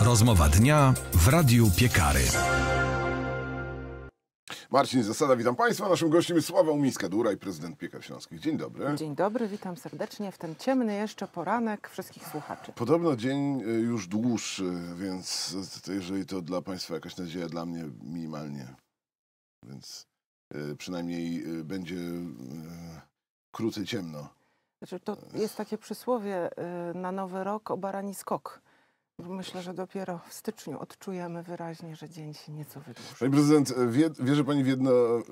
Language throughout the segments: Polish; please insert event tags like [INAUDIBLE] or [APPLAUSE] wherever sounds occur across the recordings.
Rozmowa dnia w Radiu Piekary. Marcin Zasada, witam Państwa. Naszym gościem jest Sława Umińska-Dura i prezydent Piekar Śląskich. Dzień dobry. Dzień dobry, witam serdecznie w ten ciemny jeszcze poranek wszystkich słuchaczy. Podobno dzień y, już dłuższy, więc to jeżeli to dla Państwa jakaś nadzieja, dla mnie minimalnie. Więc y, przynajmniej y, będzie krócej ciemno. Znaczy, to jest takie przysłowie y, na nowy rok o barani skok. Myślę, że dopiero w styczniu odczujemy wyraźnie, że dzień się nieco wydłuży. Pani prezydent, e, wie, wierzy pani w jedną y,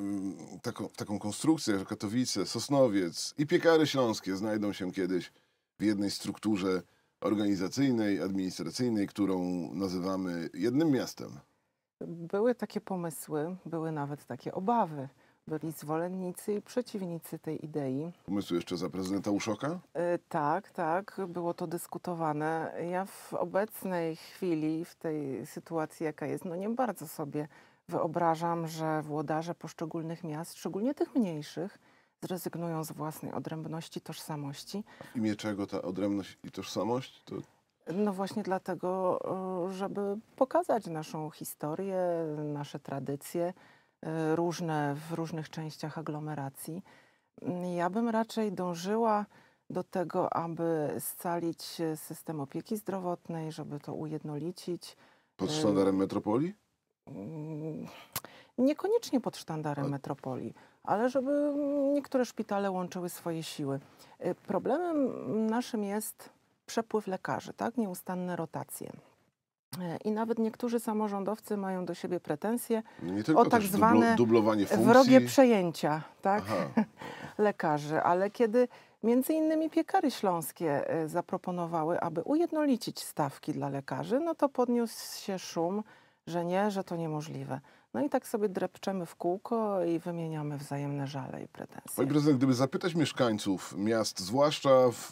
taką, taką konstrukcję, że Katowice, Sosnowiec i piekary śląskie znajdą się kiedyś w jednej strukturze organizacyjnej, administracyjnej, którą nazywamy jednym miastem? Były takie pomysły, były nawet takie obawy byli zwolennicy i przeciwnicy tej idei. Pomysł jeszcze za prezydenta Uszoka? E, tak, tak, było to dyskutowane. Ja w obecnej chwili, w tej sytuacji jaka jest, no nie bardzo sobie wyobrażam, że włodarze poszczególnych miast, szczególnie tych mniejszych, zrezygnują z własnej odrębności, tożsamości. W imię czego ta odrębność i tożsamość? To... No właśnie dlatego, e, żeby pokazać naszą historię, nasze tradycje, E, różne w różnych częściach aglomeracji. Mm, ja bym raczej dążyła do tego, aby scalić e, system opieki zdrowotnej, żeby to ujednolicić. Pod e, sztandarem metropolii? Mm, niekoniecznie pod sztandarem A... metropolii, ale żeby niektóre szpitale łączyły swoje siły. Problemem naszym jest przepływ lekarzy, tak? Nieustanne rotacje. E, I nawet niektórzy samorządowcy mają do siebie pretensje o tak zwane dublowanie funkcji. wrogie przejęcia tak? [LAUGHS] lekarzy, ale kiedy między innymi piekary śląskie e, zaproponowały, aby ujednolicić stawki dla lekarzy, no to podniósł się szum, że nie, że to niemożliwe. No i tak sobie drepczemy w kółko i wymieniamy wzajemne żale i pretensje. Panie prezydent, gdyby zapytać mieszkańców miast, zwłaszcza w,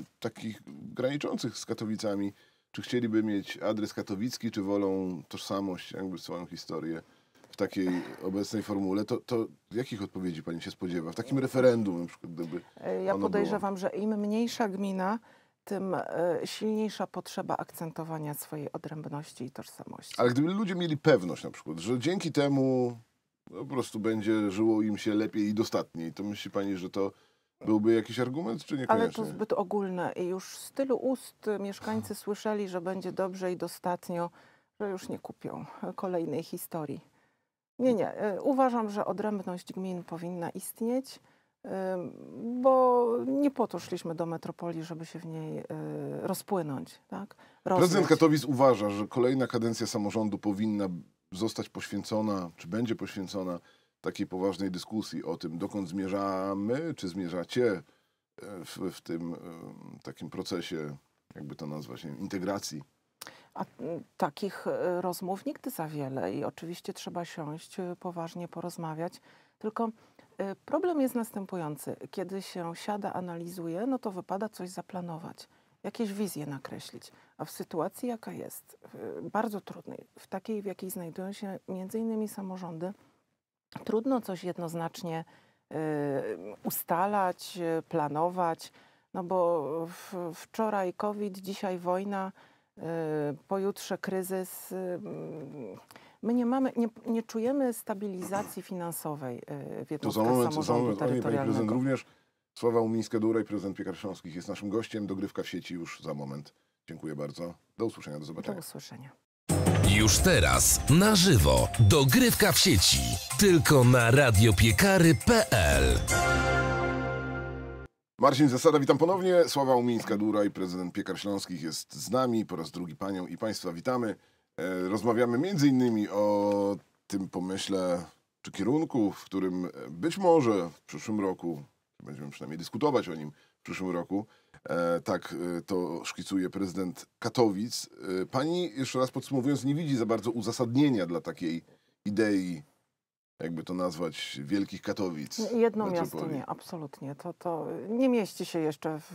y, takich graniczących z Katowicami, czy chcieliby mieć adres katowicki, czy wolą tożsamość, jakby swoją historię? w takiej obecnej formule, to, to jakich odpowiedzi Pani się spodziewa? W takim referendum na przykład, gdyby e, Ja podejrzewam, było. że im mniejsza gmina, tym e, silniejsza potrzeba akcentowania swojej odrębności i tożsamości. Ale gdyby ludzie mieli pewność na przykład, że dzięki temu po prostu będzie żyło im się lepiej i dostatniej, to myśli Pani, że to Byłby jakiś argument, czy niekoniecznie? Ale to zbyt ogólne i już z tylu ust mieszkańcy słyszeli, że będzie dobrze i dostatnio, że już nie kupią kolejnej historii. Nie, nie. E, uważam, że odrębność gmin powinna istnieć, bo nie po to szliśmy do metropolii, żeby się w niej e, rozpłynąć. Tak? Prezydent Katowic uważa, że kolejna kadencja samorządu powinna zostać poświęcona, czy będzie poświęcona takiej poważnej dyskusji o tym, dokąd zmierzamy, czy zmierzacie e, w, w tym e, takim procesie, jakby to nazwać, integracji. A takich e, rozmów nigdy za wiele i oczywiście trzeba siąść, poważnie porozmawiać, tylko problem jest następujący. Kiedy się siada, analizuje, no to wypada coś zaplanować, jakieś wizje nakreślić. A w sytuacji, jaka jest, bardzo trudnej, w takiej, w jakiej znajdują się między innymi samorządy, trudno coś jednoznacznie y, ustalać, y, planować, no bo wczoraj COVID, dzisiaj wojna, y, pojutrze kryzys. Mm, my nie mamy, nie, nie czujemy stabilizacji finansowej w to za moment, za moment, Pani prezydent również. Sława Umińska-Duraj, prezydent Piekar Śląskich jest naszym gościem. Dogrywka w sieci już za moment. Dziękuję bardzo. Do usłyszenia, do zobaczenia. Do usłyszenia. Już teraz, na żywo, dogrywka w sieci. Tylko na radiopiekary.pl Marcin Zasada, witam ponownie. Sława Umińska-Dura i prezydent Piekar Śląskich jest z nami. Po raz drugi panią i państwa witamy. E, rozmawiamy między innymi o tym pomyśle czy kierunku, w którym e, być może w przyszłym roku, będziemy przynajmniej dyskutować o nim w przyszłym roku, E, tak e, to szkicuje prezydent Katowic. E, pani, jeszcze raz podsumowując, nie widzi za bardzo uzasadnienia dla takiej idei jakby to nazwać, Wielkich Katowic. Jedno miasto nie, absolutnie. To, to nie mieści się jeszcze w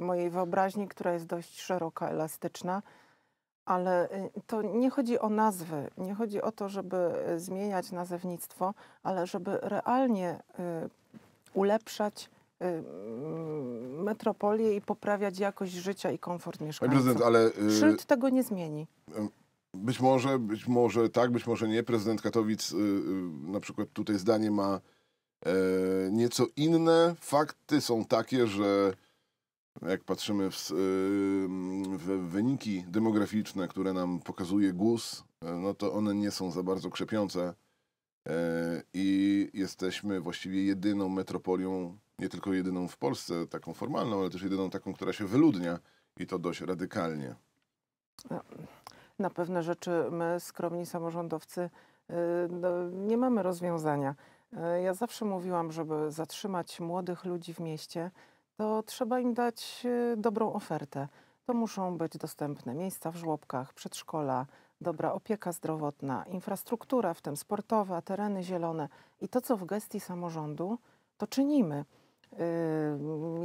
mojej wyobraźni, która jest dość szeroka, elastyczna, ale to nie chodzi o nazwy, nie chodzi o to, żeby zmieniać nazewnictwo, ale żeby realnie ulepszać Y, metropolię i poprawiać jakość życia i komfort mieszkańców. Prezydent, ale, y, Szyld tego nie zmieni. Y, być może, być może tak, być może nie. Prezydent Katowic na przykład tutaj zdanie ma e, nieco inne. Fakty są takie, że jak patrzymy w, w, wyniki demograficzne, które nam pokazuje GUS, e, no to one nie są za bardzo krzepiące e, i jesteśmy właściwie jedyną metropolią nie tylko jedyną w Polsce, taką formalną, ale też jedyną taką, która się wyludnia i to dość radykalnie. No, na pewne rzeczy my, skromni samorządowcy, y, no, nie mamy rozwiązania. Y, ja zawsze mówiłam, żeby zatrzymać młodych ludzi w mieście, to trzeba im dać y, dobrą ofertę. To muszą być dostępne miejsca w żłobkach, przedszkola, dobra opieka zdrowotna, infrastruktura, w tym sportowa, tereny zielone. I to, co w gestii samorządu, to czynimy.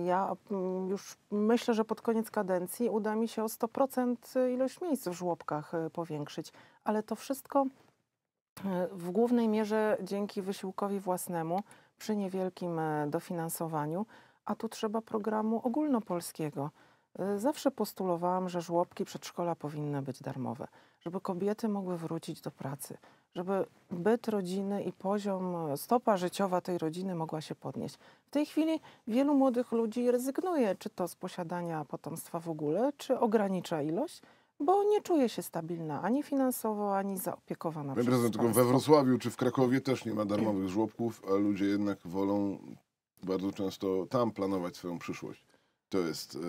Ja już myślę, że pod koniec kadencji uda mi się o 100% ilość miejsc w żłobkach y, powiększyć, ale to wszystko y, w głównej mierze dzięki wysiłkowi własnemu przy niewielkim e, dofinansowaniu, a tu trzeba programu ogólnopolskiego. Y, zawsze postulowałam, że żłobki przedszkola powinny być darmowe żeby kobiety mogły wrócić do pracy, żeby byt rodziny i poziom, e, stopa życiowa tej rodziny mogła się podnieść. W tej chwili wielu młodych ludzi rezygnuje czy to z posiadania potomstwa w ogóle, czy ogranicza ilość, bo nie czuje się stabilna ani finansowo, ani zaopiekowana. Panie prezydent, we Wrocławiu czy w Krakowie też nie ma darmowych żłobków, a ludzie jednak wolą bardzo często tam planować swoją przyszłość. To jest. Y,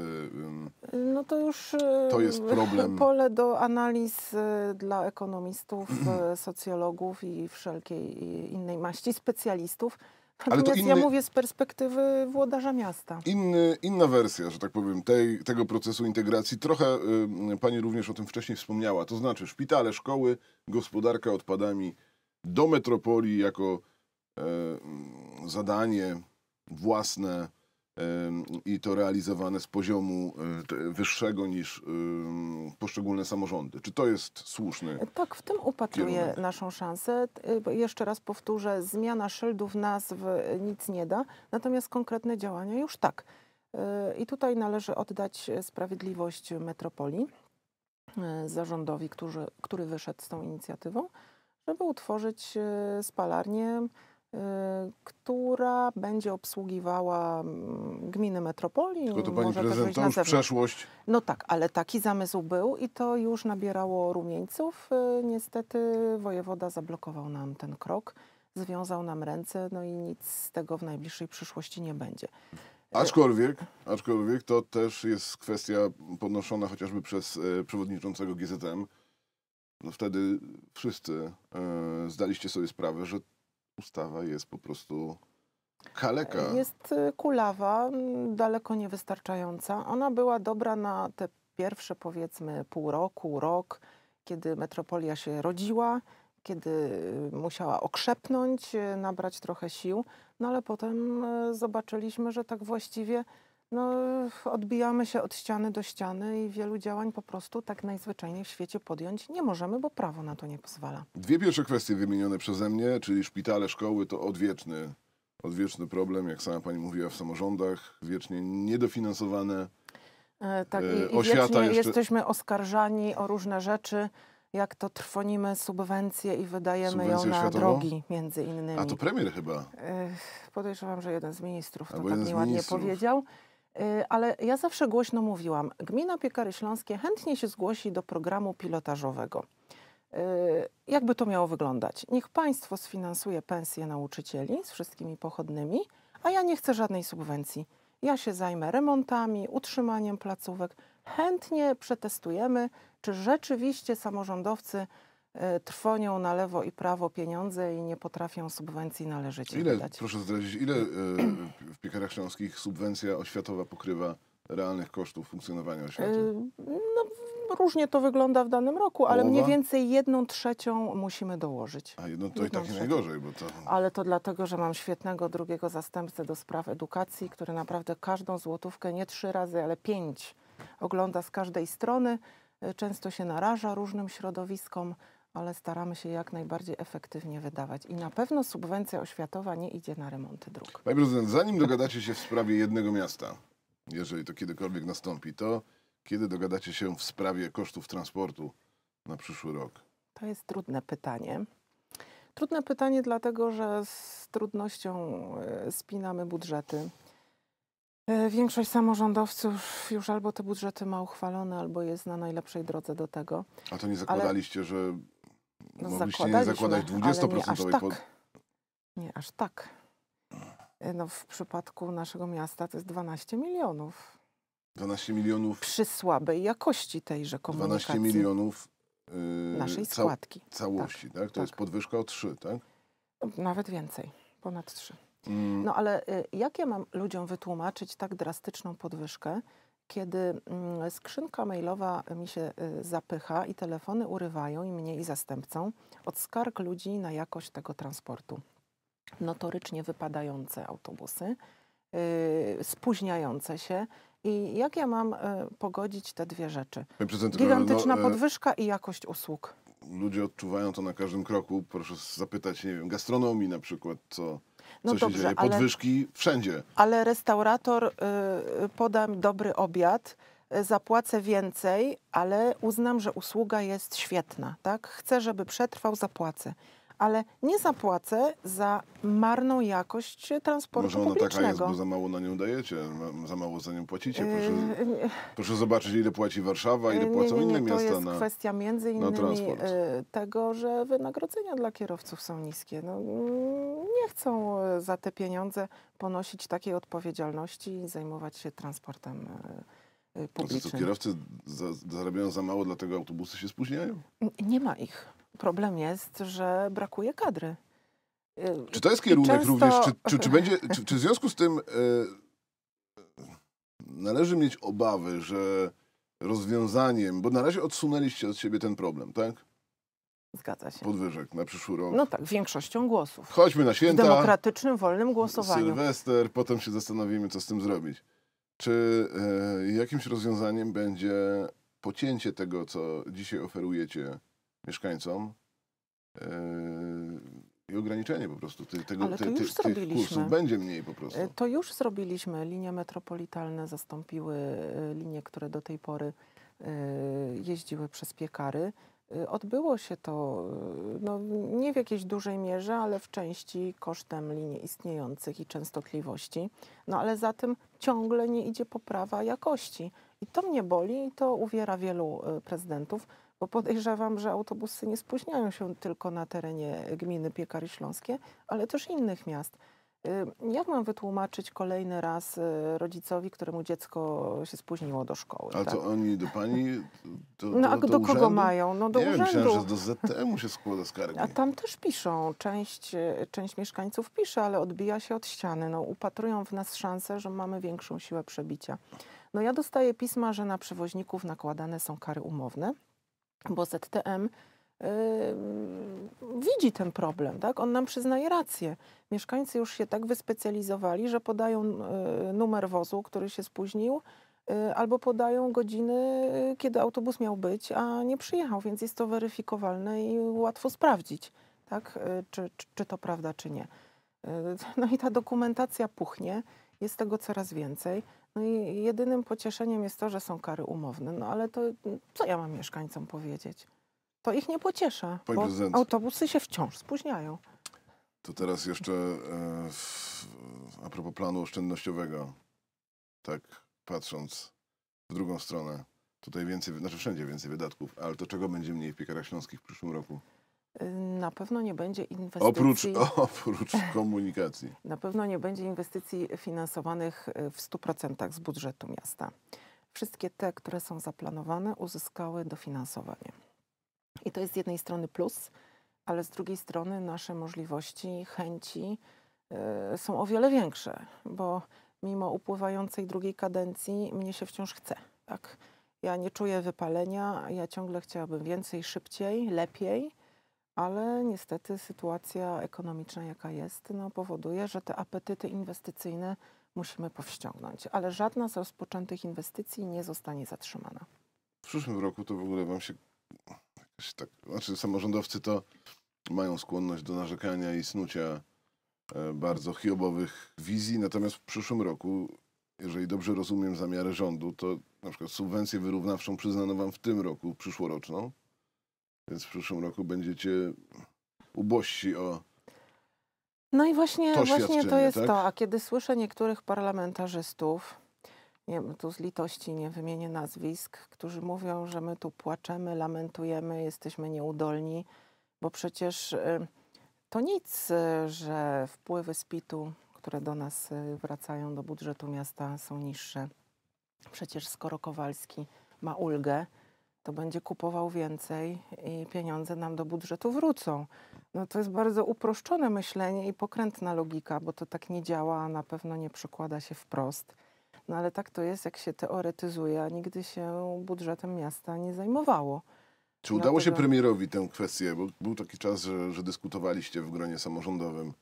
no to już y, to jest problem. [LAUGHS] pole do analiz y, dla ekonomistów, socjologów i wszelkiej innej maści, specjalistów. Natomiast Ale to inny, ja mówię z perspektywy włodarza miasta. Inny, inna wersja, że tak powiem, tej, tego procesu integracji. Trochę pani również o tym wcześniej wspomniała. To znaczy szpitale, szkoły, gospodarka odpadami do metropolii jako e, zadanie własne i to realizowane z poziomu e, wyższego niż poszczególne samorządy. Czy to jest słuszny? Tak, w tym upatruje naszą szansę. Y, jeszcze raz powtórzę, zmiana szyldów, nazw e, nic nie da, natomiast konkretne działania już tak. E, I tutaj należy oddać sprawiedliwość metropolii, zarządowi, który, który wyszedł z tą inicjatywą, żeby utworzyć spalarnię Y, która będzie obsługiwała mm, gminy metropolii. Tylko to pani może prezydent, już przeszłość. No tak, ale taki zamysł był i to już nabierało rumieńców. Y, niestety wojewoda zablokował nam ten krok, związał nam ręce, no i nic z tego w najbliższej przyszłości nie będzie. Y, aczkolwiek, aczkolwiek to też jest kwestia podnoszona chociażby przez e, przewodniczącego GZM. No wtedy wszyscy e, zdaliście sobie sprawę, że ustawa jest po prostu kaleka. Jest y, kulawa, daleko niewystarczająca. Ona była dobra na te pierwsze powiedzmy pół roku, rok, kiedy metropolia się rodziła, kiedy y, musiała okrzepnąć, y, nabrać trochę sił, no ale potem zobaczyliśmy, że tak właściwie no, odbijamy się od ściany do ściany i wielu działań po prostu tak najzwyczajniej w świecie podjąć nie możemy, bo prawo na to nie pozwala. Dwie pierwsze kwestie wymienione przeze mnie, czyli szpitale, szkoły, to odwieczny, odwieczny problem, jak sama pani mówiła, w samorządach, wiecznie niedofinansowane. E, tak, e, i, i wiecznie jeszcze... jesteśmy oskarżani o różne rzeczy jak to trwonimy subwencje i wydajemy ją na drogi, między innymi. A to premier chyba? E, podejrzewam, że jeden z ministrów to tak nieładnie powiedział. Y, ale ja zawsze głośno mówiłam, gmina Piekary Śląskie chętnie się zgłosi do programu pilotażowego. Y, jakby to miało wyglądać? Niech państwo sfinansuje pensje nauczycieli z wszystkimi pochodnymi, a ja nie chcę żadnej subwencji. Ja się zajmę remontami, utrzymaniem placówek. Chętnie przetestujemy, czy rzeczywiście samorządowcy E, trwonią na lewo i prawo pieniądze i nie potrafią subwencji należycie ile, wydać. Proszę zdradzić, ile e, w piekarach śląskich subwencja oświatowa pokrywa realnych kosztów funkcjonowania oświaty? E, no, różnie to wygląda w danym roku, ale mniej więcej jedną trzecią musimy dołożyć. A to tak jedną i tak trzecią. najgorzej, bo to... Ale to dlatego, że mam świetnego drugiego zastępcę do spraw edukacji, który naprawdę każdą złotówkę nie trzy razy, ale pięć ogląda z każdej strony, często się naraża różnym środowiskom, ale staramy się jak najbardziej efektywnie wydawać. I na pewno subwencja oświatowa nie idzie na remonty dróg. Panie prezydent, zanim dogadacie się w sprawie jednego miasta, jeżeli to kiedykolwiek nastąpi, to kiedy dogadacie się w sprawie kosztów transportu na przyszły rok? To jest trudne pytanie. Trudne pytanie, dlatego że z trudnością e, spinamy budżety. E, większość samorządowców już albo te budżety ma uchwalone, albo jest na najlepszej drodze do tego. A to nie zakładaliście, Ale... że no, Mogliście nie zakładać 20% nie pod... Tak. Nie aż tak. E, no, w przypadku naszego miasta to jest 12 milionów. 12 milionów. Przy słabej jakości tejże komunikacji. 12 milionów yy, naszej składki. Ca tak, całości, tak? tak? To tak. jest podwyżka o 3, tak? No, nawet więcej, ponad 3. Mm. No ale y, jak ja mam ludziom wytłumaczyć tak drastyczną podwyżkę, kiedy mm, skrzynka mailowa mi się y, zapycha i telefony urywają i mnie i zastępcą od skarg ludzi na jakość tego transportu. Notorycznie wypadające autobusy, yy, spóźniające się. I jak ja mam y, pogodzić te dwie rzeczy? Gigantyczna no, y, podwyżka i jakość usług. Ludzie odczuwają to na każdym kroku. Proszę zapytać, nie wiem, gastronomii na przykład, co no co dobrze, się dzieje. Podwyżki ale, wszędzie. Ale restaurator y, podam dobry obiad, y, zapłacę więcej, ale uznam, że usługa jest świetna. Tak? Chcę, żeby przetrwał, zapłacę ale nie zapłacę za marną jakość transportu Może ona publicznego. taka jest, bo za mało na nią dajecie, za mało za nią płacicie. Yy, proszę, yy, proszę zobaczyć, ile płaci Warszawa, ile yy, płacą nie, nie, nie, inne to miasta. To jest kwestia między innymi yy, tego, że wynagrodzenia dla kierowców są niskie. No, mm, nie chcą za te pieniądze ponosić takiej odpowiedzialności i zajmować się transportem publicznym. No to, kierowcy za, zarabiają za mało, dlatego autobusy się spóźniają? Nie ma ich problem jest, że brakuje kadry. Y, czy to jest kierunek często... również? Czy, czy, czy, [LAUGHS] będzie, czy, czy w związku z tym y, należy mieć obawy, że rozwiązaniem, bo na razie odsunęliście od siebie ten problem, tak? Zgadza się. Podwyżek na przyszły rok. No tak, większością głosów. Chodźmy na święta. W demokratycznym, wolnym głosowaniu. Sylwester, potem się zastanowimy, co z tym zrobić. Czy y, jakimś rozwiązaniem będzie pocięcie tego, co dzisiaj oferujecie mieszkańcom yy, i ograniczenie po prostu ty, tego, Ale to ty, ty, już zrobiliśmy. tych kursów. Będzie mniej po prostu. E, to już zrobiliśmy. Linie metropolitalne zastąpiły e, linie, które do tej pory jeździły przez piekary. Odbyło się to no, nie w jakiejś dużej mierze, ale w części kosztem linii istniejących i częstotliwości. No ale za tym ciągle nie idzie poprawa jakości. I to mnie boli i to uwiera wielu prezydentów bo podejrzewam, że autobusy nie spóźniają się tylko na terenie gminy Piekary Śląskie, ale też innych miast. Jak mam wytłumaczyć kolejny raz y, rodzicowi, któremu dziecko się spóźniło do szkoły? A tak? to oni do pani? Do, no a do, do kogo mają? No do Nie urzędu. Wiem, myślałem, że do ztm się składa skargi. A tam też piszą. Część, y, część mieszkańców pisze, ale odbija się od ściany. No, upatrują w nas szansę, że mamy większą siłę przebicia. No ja dostaję pisma, że na przewoźników nakładane są kary umowne bo ZTM widzi ten problem, tak? On nam przyznaje rację. Mieszkańcy już się tak wyspecjalizowali, że podają y, numer wozu, który się spóźnił, y, albo podają godziny, y, kiedy autobus miał być, a nie przyjechał, więc jest to weryfikowalne i łatwo sprawdzić, tak? Czy, czy, czy to prawda, czy nie. No i ta dokumentacja puchnie, jest tego coraz więcej. No i jedynym pocieszeniem jest to, że są kary umowne. No ale to co ja mam mieszkańcom powiedzieć? To ich nie pociesza. Panie bo prezydent. autobusy się wciąż spóźniają. To teraz jeszcze e, w, a propos planu oszczędnościowego. Tak patrząc w drugą stronę. Tutaj więcej, znaczy wszędzie więcej wydatków, ale to czego będzie mniej w piekarach śląskich w przyszłym roku? Y, na pewno nie będzie inwestycji. Oprócz, [LAUGHS] oprócz komunikacji. [LAUGHS] Na pewno nie będzie inwestycji finansowanych y, w 100% z budżetu miasta. Wszystkie te, które są zaplanowane, uzyskały dofinansowanie. I to jest z jednej strony plus, ale z drugiej strony nasze możliwości, chęci yy, są o wiele większe, bo mimo upływającej drugiej kadencji mnie się wciąż chce. Tak? Ja nie czuję wypalenia, ja ciągle chciałabym więcej, szybciej, lepiej ale niestety sytuacja ekonomiczna, jaka jest, no, powoduje, że te apetyty inwestycyjne musimy powściągnąć. Ale żadna z rozpoczętych inwestycji nie zostanie zatrzymana. W przyszłym roku to w ogóle wam się jakoś tak. Znaczy, samorządowcy to mają skłonność do narzekania i snucia e, bardzo chiobowych wizji, natomiast w przyszłym roku, jeżeli dobrze rozumiem zamiary rządu, to na przykład subwencję wyrównawczą przyznano wam w tym roku, przyszłoroczną, więc w przyszłym roku będziecie ubożsi o. No i właśnie to, właśnie to jest tak? to. A kiedy słyszę niektórych parlamentarzystów, nie wiem, tu z litości nie wymienię nazwisk, którzy mówią, że my tu płaczemy, lamentujemy, jesteśmy nieudolni, bo przecież y, to nic, y, że wpływy z PIT-u, które do nas y, wracają do budżetu miasta, są niższe. Przecież skoro Kowalski ma ulgę, to będzie kupował więcej i pieniądze nam do budżetu wrócą. No to jest bardzo uproszczone myślenie i pokrętna logika, bo to tak nie działa, na pewno nie przekłada się wprost. No ale tak to jest, jak się teoretyzuje, a nigdy się budżetem miasta nie zajmowało. Czy udało Dlatego... się premierowi tę kwestię? Bo był taki czas, że, że dyskutowaliście w gronie samorządowym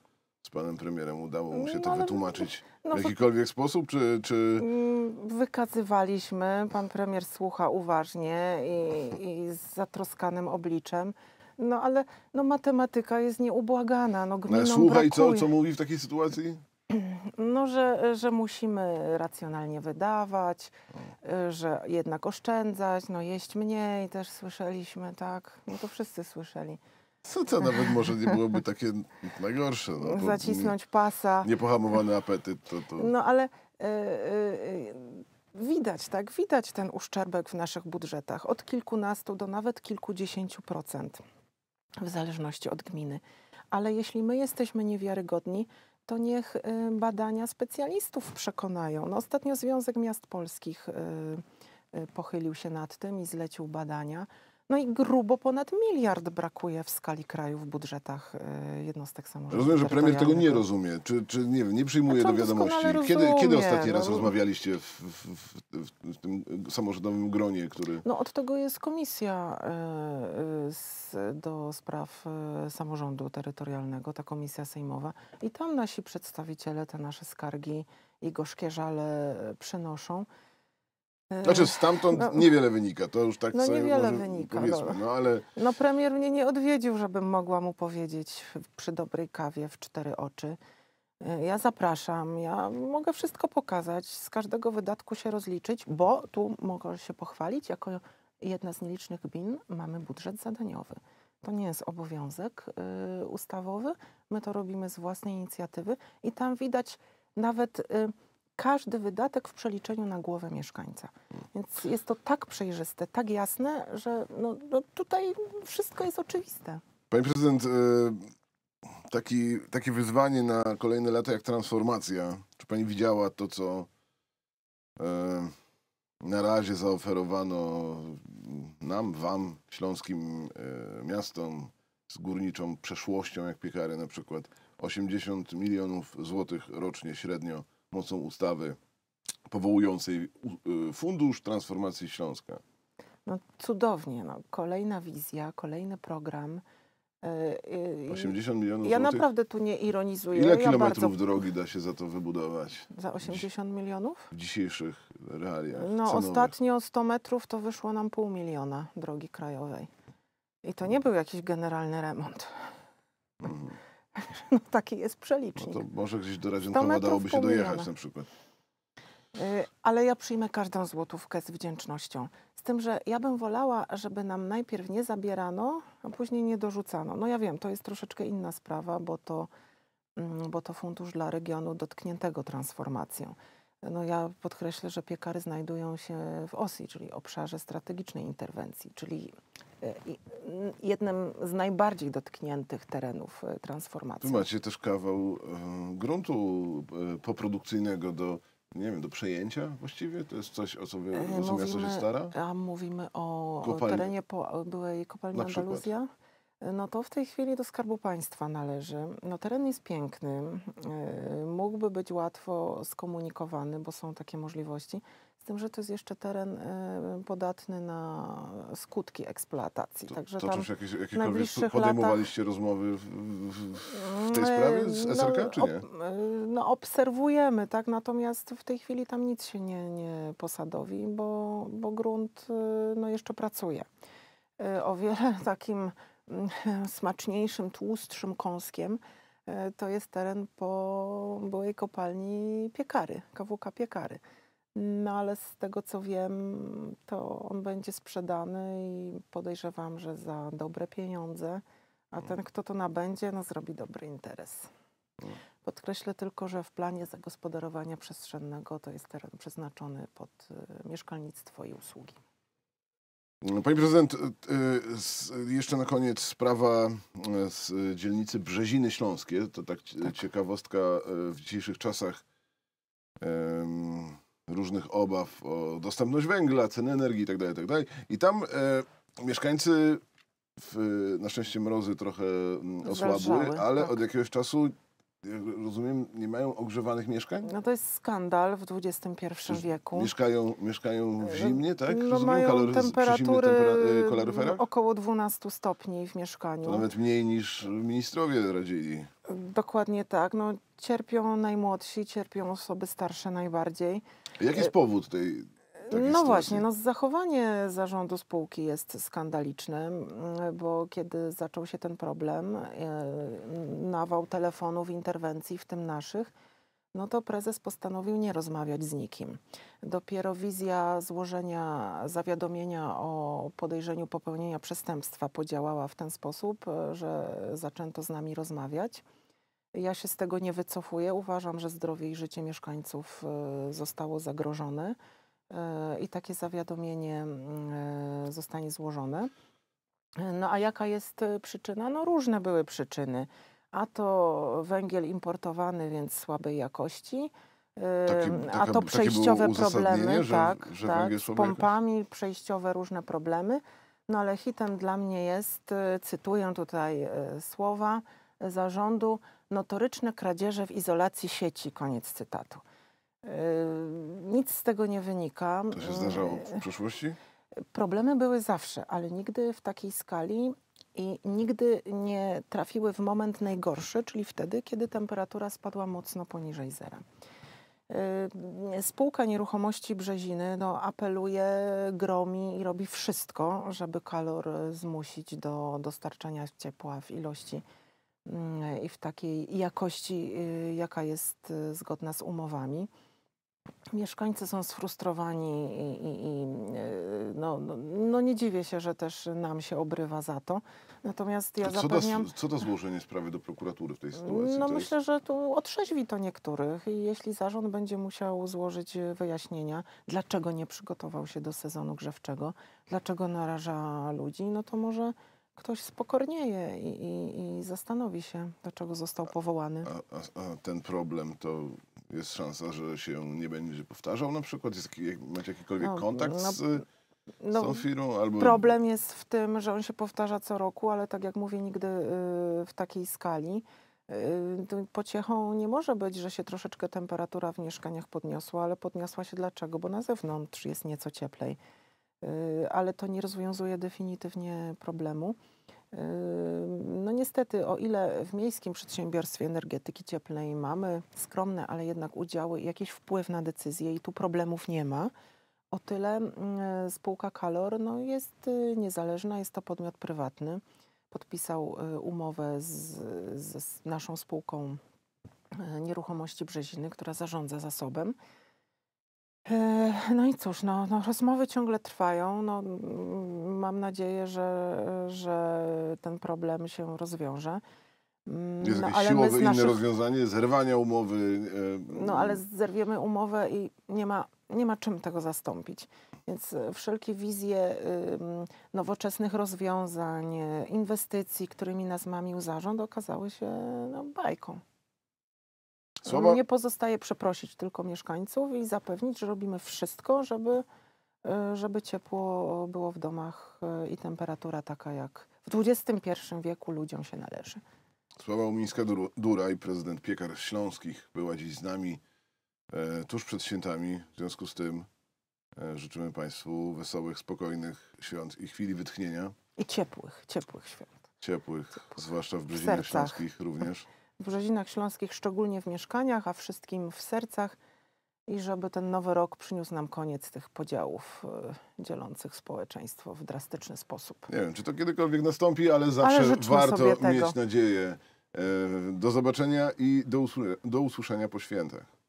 panem premierem? Udało mu się to no, wytłumaczyć no, no w jakikolwiek sposób? Czy, czy... Mm, wykazywaliśmy, pan premier słucha uważnie i, i z zatroskanym obliczem. No ale no, matematyka jest nieubłagana. No, no, słuchaj, co, co mówi w takiej sytuacji? No, że, że musimy racjonalnie wydawać, że jednak oszczędzać, no jeść mniej też słyszeliśmy, tak? No to wszyscy słyszeli. Co to nawet może nie byłoby takie najgorsze. No, Zacisnąć pasa. Niepohamowany apetyt. To, to... No ale yy, yy, widać, tak? Widać ten uszczerbek w naszych budżetach. Od kilkunastu do nawet kilkudziesięciu procent. W zależności od gminy. Ale jeśli my jesteśmy niewiarygodni, to niech yy, badania specjalistów przekonają. No, ostatnio Związek Miast Polskich pochylił się nad tym i zlecił badania no i grubo ponad miliard brakuje w skali kraju w budżetach e, jednostek samorządowych. Rozumiem, że premier tego nie rozumie, czy, czy nie, nie przyjmuje znaczy, do wiadomości. Kiedy, kiedy ostatni raz no. rozmawialiście w, w, w, w, tym samorządowym gronie, który... No od tego jest komisja e, e, z, do spraw samorządu terytorialnego, ta komisja sejmowa i tam nasi przedstawiciele te nasze skargi i gorzkie żale przynoszą. Znaczy stamtąd no, niewiele wynika, to już tak No niewiele wynika, no. no. ale... No premier mnie nie odwiedził, żebym mogła mu powiedzieć przy dobrej kawie w cztery oczy. E, ja zapraszam, ja mogę wszystko pokazać, z każdego wydatku się rozliczyć, bo tu mogę się pochwalić, jako jedna z nielicznych gmin mamy budżet zadaniowy. To nie jest obowiązek y, ustawowy, my to robimy z własnej inicjatywy i tam widać nawet... Y, każdy wydatek w przeliczeniu na głowę mieszkańca. Więc jest to tak przejrzyste, tak jasne, że no, no tutaj wszystko jest oczywiste. Panie prezydent, y, taki, takie wyzwanie na kolejne lata jak transformacja. Czy pani widziała to, co y, na razie zaoferowano nam, wam, śląskim y, miastom z górniczą przeszłością, jak piekary na przykład, 80 milionów złotych rocznie średnio mocą ustawy powołującej y, Fundusz Transformacji Śląska. No cudownie, no. kolejna wizja, kolejny program. 80 y, y, milionów Ja złotych? naprawdę tu nie ironizuję. Ile ja kilometrów bardzo... drogi da się za to wybudować? Za 80 Dziś... milionów? W dzisiejszych realiach No cenowych. ostatnio 100 metrów to wyszło nam pół miliona drogi krajowej. I to nie mhm. był jakiś generalny remont. Mhm. [LAUGHS] No, taki jest no przelicznik. No to może gdzieś do Radzienkowa dałoby się pomijane. dojechać na przykład. Y, ale ja przyjmę każdą złotówkę z wdzięcznością. Z tym, że ja bym wolała, żeby nam najpierw nie zabierano, a później nie dorzucano. No ja wiem, to jest troszeczkę inna sprawa, bo to, mm, bo to fundusz dla regionu dotkniętego transformacją. No ja podkreślę, że piekary znajdują się w OSI, czyli obszarze strategicznej interwencji, czyli y, jednym z najbardziej dotkniętych terenów e, transformacji. Tu macie też kawał e, gruntu e, poprodukcyjnego do nie wiem, do przejęcia właściwie? To jest coś, o co miasto się stara? A mówimy o terenie po, byłej kopalni Andaluzja? No to w tej chwili do Skarbu Państwa należy. No teren jest piękny, e, mógłby być łatwo skomunikowany, bo są takie możliwości. Z tym, że to jest jeszcze teren e, podatny na skutki eksploatacji. To, Także to czy jakieś, podejmowaliście latach... rozmowy w, w, w, tej sprawie z mm, e, SRK, no, czy nie? Ob, no obserwujemy, tak? Natomiast w tej chwili tam nic się nie, nie posadowi, bo, bo grunt no, jeszcze pracuje. O wiele [LAUGHS] takim [LAUGHS] smaczniejszym, tłustszym kąskiem e, to jest teren po byłej kopalni piekary, KWK piekary. No ale z tego co wiem, to on będzie sprzedany i podejrzewam, że za dobre pieniądze, a ten mm. kto to nabędzie, no zrobi dobry interes. Mm. Podkreślę tylko, że w planie zagospodarowania przestrzennego to jest teren przeznaczony pod e, mieszkalnictwo i usługi. Panie prezydent, y, jeszcze na koniec sprawa y, z dzielnicy Brzeziny Śląskie. To tak, tak. ciekawostka y, w dzisiejszych czasach różnych obaw o dostępność węgla, ceny energii itd. Tak itd. Tak I tam e, mieszkańcy w, na szczęście mrozy trochę mm, osłabły, Zdarzały, ale tak. od jakiegoś czasu rozumiem, nie mają ogrzewanych mieszkań? No to jest skandal w XXI Przecież wieku. Mieszkają, mieszkają w e, zimnie, tak? No rozumiem, mają kalory, temperatury tempera e, około 12 stopni w mieszkaniu. To nawet mniej niż ministrowie radzili. Dokładnie tak. No, cierpią najmłodsi, cierpią osoby starsze najbardziej. Jaki jest e, powód tej tak, no właśnie, no zachowanie zarządu spółki jest skandaliczne, bo kiedy zaczął się ten problem, e, nawał telefonów, interwencji, w tym naszych, no to prezes postanowił nie rozmawiać z nikim. Dopiero wizja złożenia zawiadomienia o podejrzeniu popełnienia przestępstwa podziałała w ten sposób, e, że zaczęto z nami rozmawiać. Ja się z tego nie wycofuję. Uważam, że zdrowie i życie mieszkańców e, zostało zagrożone i takie zawiadomienie mm, e, zostanie złożone. No a jaka jest e, przyczyna? No różne były przyczyny. A to węgiel importowany, więc słabej jakości, taki, taka, a to przejściowe problemy, że, tak, że tak z pompami, jakoś? przejściowe różne problemy. No ale hitem dla mnie jest, e, cytuję tutaj słowa zarządu, notoryczne kradzieże w izolacji sieci, koniec cytatu. Yy, nic z tego nie wynika. To się zdarzało yy, w przeszłości? Problemy były zawsze, ale nigdy w takiej skali i nigdy nie trafiły w moment najgorszy, czyli wtedy, kiedy temperatura spadła mocno poniżej zera. Yy, spółka Nieruchomości Brzeziny no, apeluje, gromi i robi wszystko, żeby kalor zmusić do dostarczania ciepła w ilości i w takiej jakości, jaka jest zgodna z umowami. Mieszkańcy są sfrustrowani i, i, i e, no, no, no, nie dziwię się, że też nam się obrywa za to. Natomiast ja co zapewniam... Da, co to złożenie sprawy do prokuratury w tej sytuacji? No to myślę, jest... że tu otrzeźwi to niektórych i jeśli zarząd będzie musiał złożyć wyjaśnienia, dlaczego nie przygotował się do sezonu grzewczego, dlaczego naraża ludzi, no to może ktoś spokornieje i, i zastanowi się, do czego został powołany. a, a, a ten problem to jest szansa, że się nie będzie powtarzał na przykład? Jest, macie jakikolwiek no, kontakt no, z, no, z tą no, firmą? Albo... Problem jest w tym, że on się powtarza co roku, ale tak jak mówię, nigdy y, w takiej skali. Y, pociechą nie może być, że się troszeczkę temperatura w mieszkaniach podniosła, ale podniosła się dlaczego? Bo na zewnątrz jest nieco cieplej. Y, ale to nie rozwiązuje definitywnie problemu. No niestety, o ile w miejskim przedsiębiorstwie energetyki cieplnej mamy skromne, ale jednak udziały, i jakiś wpływ na decyzje i tu problemów nie ma, o tyle mm, e, spółka Kalor no, jest y, niezależna, jest to podmiot prywatny. Podpisał y, umowę z, z naszą spółką y, nieruchomości Brzeziny, która zarządza zasobem. E, no i cóż, no, no, rozmowy ciągle trwają. No, mam nadzieję, że, że ten problem się rozwiąże. Mm, Jest no, jakieś siłowe inne rozwiązanie, zerwania umowy. E, no ale zerwiemy umowę i nie ma, nie ma czym tego zastąpić. Więc e, wszelkie wizje nowoczesnych rozwiązań, inwestycji, którymi nas mamił zarząd, okazały się no, bajką. Słowa... pozostaje przeprosić tylko mieszkańców i zapewnić, że robimy wszystko, żeby, e, żeby ciepło było w domach e, i temperatura taka, jak w XXI wieku ludziom się należy. Sława Umińska Dura i prezydent Piekar Śląskich była dziś z nami e, tuż przed świętami. W związku z tym e, życzymy Państwu wesołych, spokojnych świąt i chwili wytchnienia. I ciepłych, ciepłych świąt. Ciepłych, ciepłych. zwłaszcza w Brzezinach Śląskich również. [LAUGHS] w Rzezinach Śląskich, szczególnie w mieszkaniach, a wszystkim w sercach i żeby ten nowy rok przyniósł nam koniec tych podziałów e, dzielących społeczeństwo w drastyczny sposób. Nie wiem, czy to kiedykolwiek nastąpi, ale zawsze ale warto mieć nadzieję. E, do zobaczenia i do, do usłyszenia po świętach.